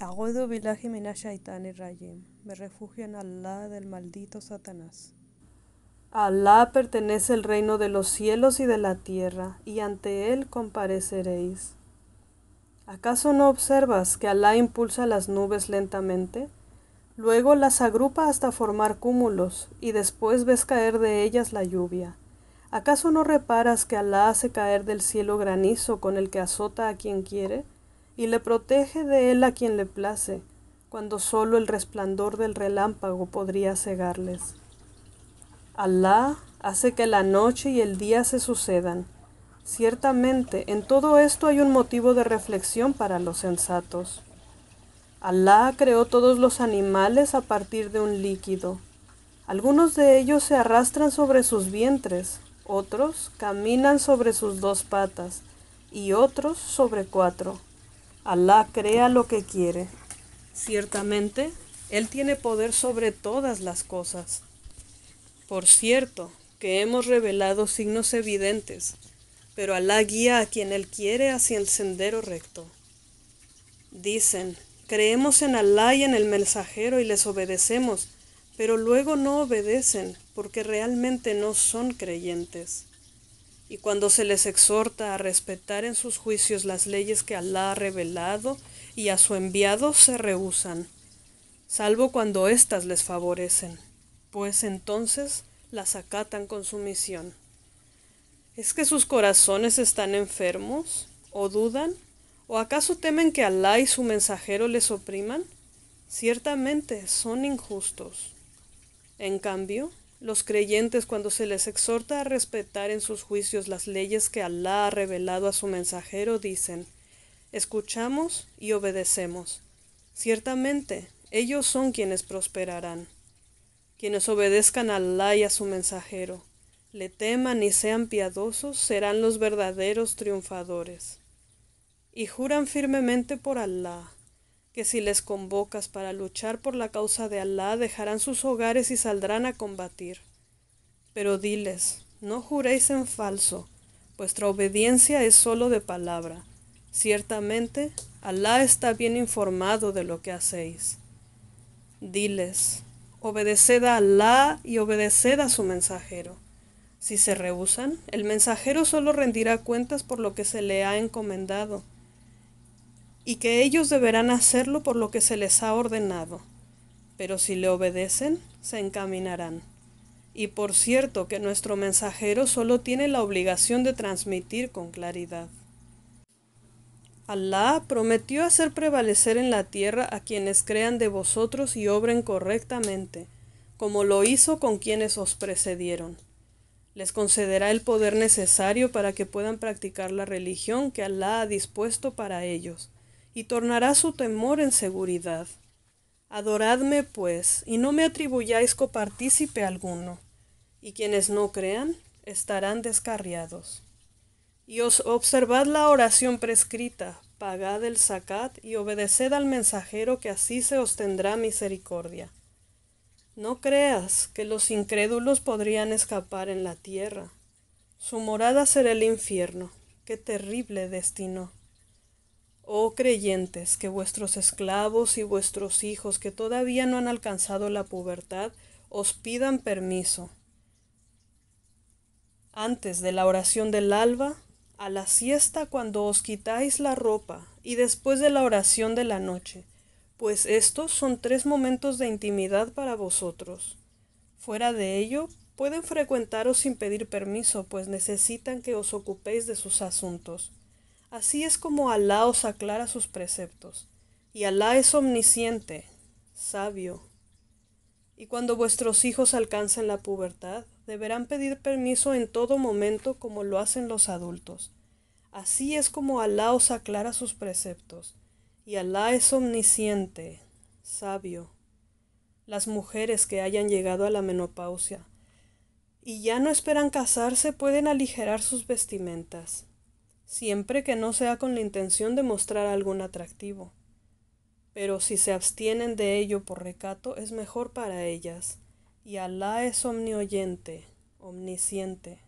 Me refugio en Allah del maldito Satanás. A Allah pertenece el reino de los cielos y de la tierra, y ante Él compareceréis. ¿Acaso no observas que Alá impulsa las nubes lentamente? Luego las agrupa hasta formar cúmulos, y después ves caer de ellas la lluvia. ¿Acaso no reparas que Alá hace caer del cielo granizo con el que azota a quien quiere? y le protege de él a quien le place, cuando solo el resplandor del relámpago podría cegarles. Alá hace que la noche y el día se sucedan. Ciertamente, en todo esto hay un motivo de reflexión para los sensatos. Alá creó todos los animales a partir de un líquido. Algunos de ellos se arrastran sobre sus vientres, otros caminan sobre sus dos patas y otros sobre cuatro. Alá crea lo que quiere. Ciertamente, Él tiene poder sobre todas las cosas. Por cierto, que hemos revelado signos evidentes, pero Alá guía a quien Él quiere hacia el sendero recto. Dicen, creemos en Alá y en el mensajero y les obedecemos, pero luego no obedecen porque realmente no son creyentes y cuando se les exhorta a respetar en sus juicios las leyes que Alá ha revelado y a su enviado se rehusan, salvo cuando éstas les favorecen, pues entonces las acatan con sumisión. ¿Es que sus corazones están enfermos? ¿O dudan? ¿O acaso temen que Alá y su mensajero les opriman? Ciertamente son injustos. En cambio, los creyentes cuando se les exhorta a respetar en sus juicios las leyes que Alá ha revelado a su mensajero dicen, escuchamos y obedecemos. Ciertamente, ellos son quienes prosperarán. Quienes obedezcan a Alá y a su mensajero, le teman y sean piadosos, serán los verdaderos triunfadores. Y juran firmemente por Alá, que si les convocas para luchar por la causa de Alá, dejarán sus hogares y saldrán a combatir. Pero diles, no juréis en falso, vuestra obediencia es sólo de palabra. Ciertamente, Alá está bien informado de lo que hacéis. Diles, obedeced a Alá y obedeced a su mensajero. Si se rehusan, el mensajero solo rendirá cuentas por lo que se le ha encomendado y que ellos deberán hacerlo por lo que se les ha ordenado. Pero si le obedecen, se encaminarán. Y por cierto que nuestro mensajero solo tiene la obligación de transmitir con claridad. Alá prometió hacer prevalecer en la tierra a quienes crean de vosotros y obren correctamente, como lo hizo con quienes os precedieron. Les concederá el poder necesario para que puedan practicar la religión que Alá ha dispuesto para ellos, y tornará su temor en seguridad. Adoradme, pues, y no me atribuyáis copartícipe alguno, y quienes no crean estarán descarriados. Y os observad la oración prescrita, pagad el zakat, y obedeced al mensajero que así se os tendrá misericordia. No creas que los incrédulos podrían escapar en la tierra. Su morada será el infierno. Qué terrible destino. Oh creyentes, que vuestros esclavos y vuestros hijos que todavía no han alcanzado la pubertad os pidan permiso. Antes de la oración del alba, a la siesta cuando os quitáis la ropa y después de la oración de la noche, pues estos son tres momentos de intimidad para vosotros. Fuera de ello, pueden frecuentaros sin pedir permiso, pues necesitan que os ocupéis de sus asuntos. Así es como Alá os aclara sus preceptos. Y Alá es omnisciente, sabio. Y cuando vuestros hijos alcancen la pubertad, deberán pedir permiso en todo momento como lo hacen los adultos. Así es como Alá os aclara sus preceptos. Y Alá es omnisciente, sabio. Las mujeres que hayan llegado a la menopausia y ya no esperan casarse pueden aligerar sus vestimentas siempre que no sea con la intención de mostrar algún atractivo. Pero si se abstienen de ello por recato es mejor para ellas, y Alá es omnioyente, omnisciente.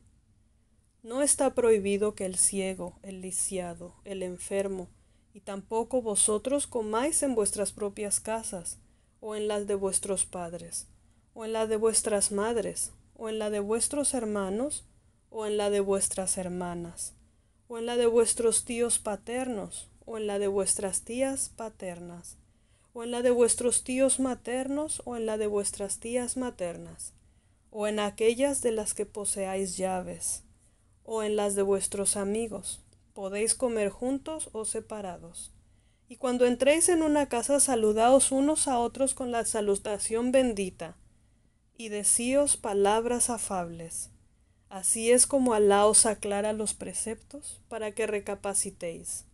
No está prohibido que el ciego, el lisiado, el enfermo, y tampoco vosotros comáis en vuestras propias casas, o en las de vuestros padres, o en la de vuestras madres, o en la de vuestros hermanos, o en la de vuestras hermanas o en la de vuestros tíos paternos, o en la de vuestras tías paternas, o en la de vuestros tíos maternos, o en la de vuestras tías maternas, o en aquellas de las que poseáis llaves, o en las de vuestros amigos. Podéis comer juntos o separados. Y cuando entréis en una casa, saludaos unos a otros con la salutación bendita, y decíos palabras afables. Así es como Alá os aclara los preceptos para que recapacitéis.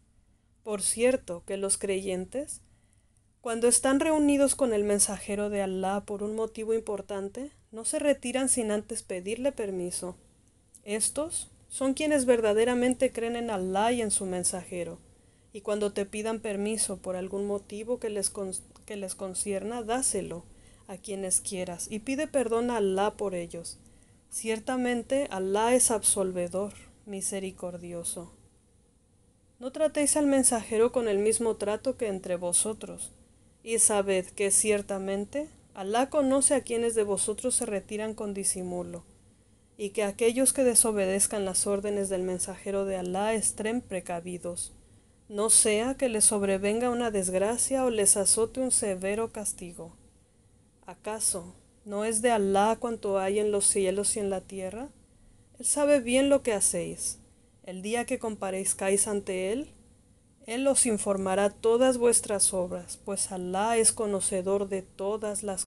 Por cierto, que los creyentes, cuando están reunidos con el mensajero de Alá por un motivo importante, no se retiran sin antes pedirle permiso. Estos son quienes verdaderamente creen en Alá y en su mensajero, y cuando te pidan permiso por algún motivo que les, concierna, dáselo a quienes quieras y pide perdón a Alá por ellos Ciertamente Alá es absolvedor, misericordioso. No tratéis al mensajero con el mismo trato que entre vosotros, y sabed que ciertamente Alá conoce a quienes de vosotros se retiran con disimulo, y que aquellos que desobedezcan las órdenes del mensajero de Alá estén precavidos, no sea que les sobrevenga una desgracia o les azote un severo castigo. ¿Acaso ¿No es de Alá cuanto hay en los cielos y en la tierra? Él sabe bien lo que hacéis. El día que comparezcáis ante Él, Él os informará todas vuestras obras, pues Alá es conocedor de todas las cosas.